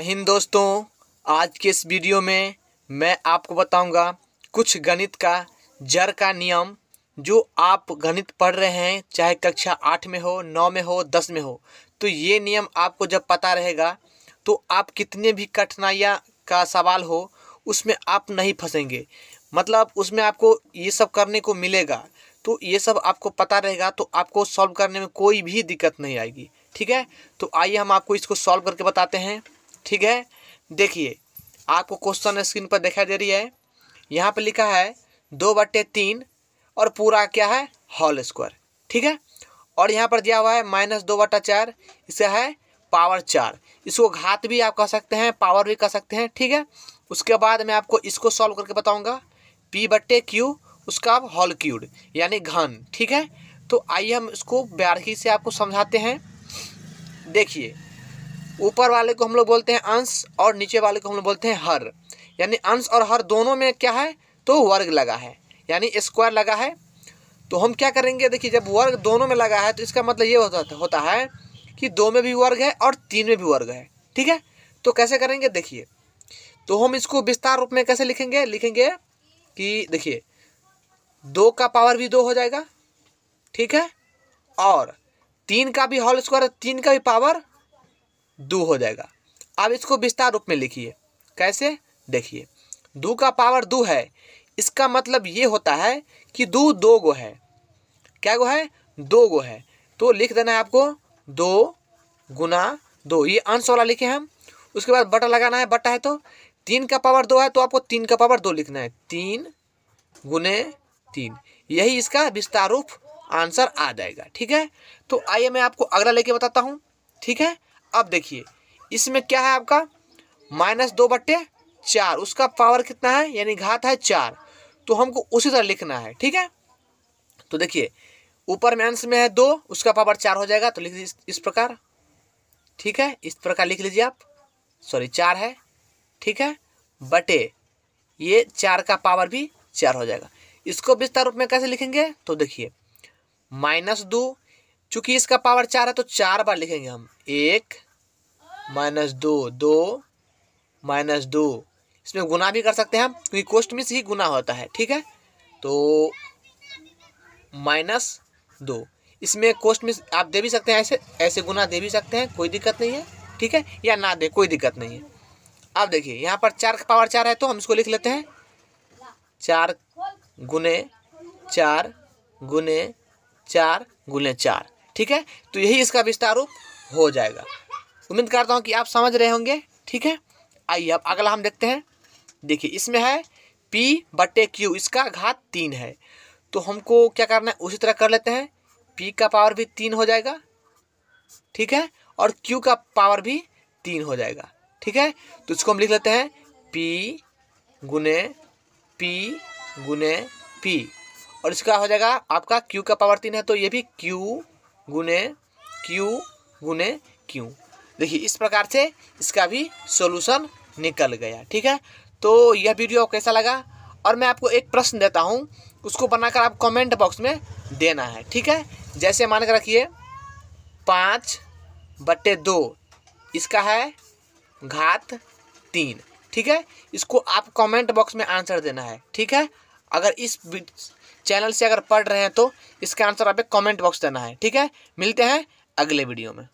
हिंद दोस्तों आज के इस वीडियो में मैं आपको बताऊंगा कुछ गणित का जड़ का नियम जो आप गणित पढ़ रहे हैं चाहे कक्षा आठ में हो नौ में हो दस में हो तो ये नियम आपको जब पता रहेगा तो आप कितने भी कठिनाइयाँ का सवाल हो उसमें आप नहीं फंसेंगे मतलब उसमें आपको ये सब करने को मिलेगा तो ये सब आपको पता रहेगा तो आपको सॉल्व करने में कोई भी दिक्कत नहीं आएगी ठीक है तो आइए हम आपको इसको सॉल्व करके बताते हैं ठीक है देखिए आपको क्वेश्चन स्क्रीन पर दिखाई दे रही है यहाँ पर लिखा है दो बट्टे तीन और पूरा क्या है हॉल स्क्वायर ठीक है और यहाँ पर दिया हुआ है माइनस दो बटा चार इसका है पावर चार इसको घात भी आप कह सकते हैं पावर भी कह सकते हैं ठीक है उसके बाद मैं आपको इसको सॉल्व करके बताऊंगा पी बट्टे क्यू उसका आप हॉल क्यूड यानी घन ठीक है तो आइए हम इसको बारीकी से आपको समझाते हैं देखिए ऊपर वाले को हम लोग बोलते हैं अंश और नीचे वाले को हम लोग बोलते हैं हर यानी अंश और हर दोनों में क्या है तो वर्ग लगा है यानी स्क्वायर लगा है तो हम क्या करेंगे देखिए जब वर्ग दोनों में लगा है तो इसका मतलब ये होता होता है कि दो में भी वर्ग है और तीन में भी वर्ग है ठीक है तो कैसे करेंगे देखिए तो हम इसको विस्तार रूप में कैसे लिखेंगे लिखेंगे कि देखिए दो का पावर भी दो हो जाएगा ठीक है और तीन का भी होल स्क्वायर तीन का भी पावर दो हो जाएगा अब इसको विस्तार रूप में लिखिए कैसे देखिए दो का पावर दो है इसका मतलब ये होता है कि दो दो गो है क्या गो है दो गो है तो लिख देना है आपको दो गुना दो ये अंश वाला लिखे हम उसके बाद बटा लगाना है बटा है तो तीन का पावर दो है तो आपको तीन का पावर दो लिखना है तीन गुने तीन यही इसका विस्तार रूप आंसर आ जाएगा ठीक है तो आइए मैं आपको अगला लेके बताता हूँ ठीक है अब देखिए इसमें क्या है आपका माइनस दो बट्टे चार उसका पावर कितना है यानी घात है चार तो हमको उसी तरह लिखना है ठीक है तो देखिए ऊपर में अंश में है दो उसका पावर चार हो जाएगा तो लिख दीजिए इस प्रकार ठीक है इस प्रकार लिख लीजिए आप सॉरी चार है ठीक है बटे ये चार का पावर भी चार हो जाएगा इसको विस्तार रूप में कैसे लिखेंगे तो देखिए माइनस दो चूंकि इसका पावर चार है तो चार बार लिखेंगे हम एक माइनस दो दो माइनस दो इसमें गुना भी कर सकते हैं हम क्योंकि कोष्ट में से ही गुना होता है ठीक है तो माइनस दो इसमें कोष्ट में आप दे भी सकते हैं ऐसे ऐसे गुना दे भी सकते हैं कोई दिक्कत नहीं है ठीक है या ना दे कोई दिक्कत नहीं है अब देखिए यहाँ पर चार का पावर चार है तो हम इसको लिख लेते हैं चार गुने चार गुने चार गुने चार ठीक है तो यही इसका विस्तार रूप हो जाएगा उम्मीद करता हूँ कि आप समझ रहे होंगे ठीक है आइए अब अगला हम देखते हैं देखिए इसमें है पी बटे क्यू इसका घात तीन है तो हमको क्या करना है उसी तरह कर लेते हैं पी का पावर भी तीन हो जाएगा ठीक है और क्यू का पावर भी तीन हो जाएगा ठीक है तो इसको हम लिख लेते हैं पी गुने पी गुने पी और इसका हो जाएगा आपका क्यू का पावर तीन है तो ये भी क्यू गुने क्यू गुने क्यू देखिए इस प्रकार से इसका भी सॉल्यूशन निकल गया ठीक है तो यह वीडियो कैसा लगा और मैं आपको एक प्रश्न देता हूँ उसको बनाकर आप कमेंट बॉक्स में देना है ठीक है जैसे मान कर रखिए पाँच बट्टे दो इसका है घात तीन ठीक है इसको आप कमेंट बॉक्स में आंसर देना है ठीक है अगर इस चैनल से अगर पढ़ रहे हैं तो इसका आंसर आप कमेंट बॉक्स देना है ठीक है मिलते हैं अगले वीडियो में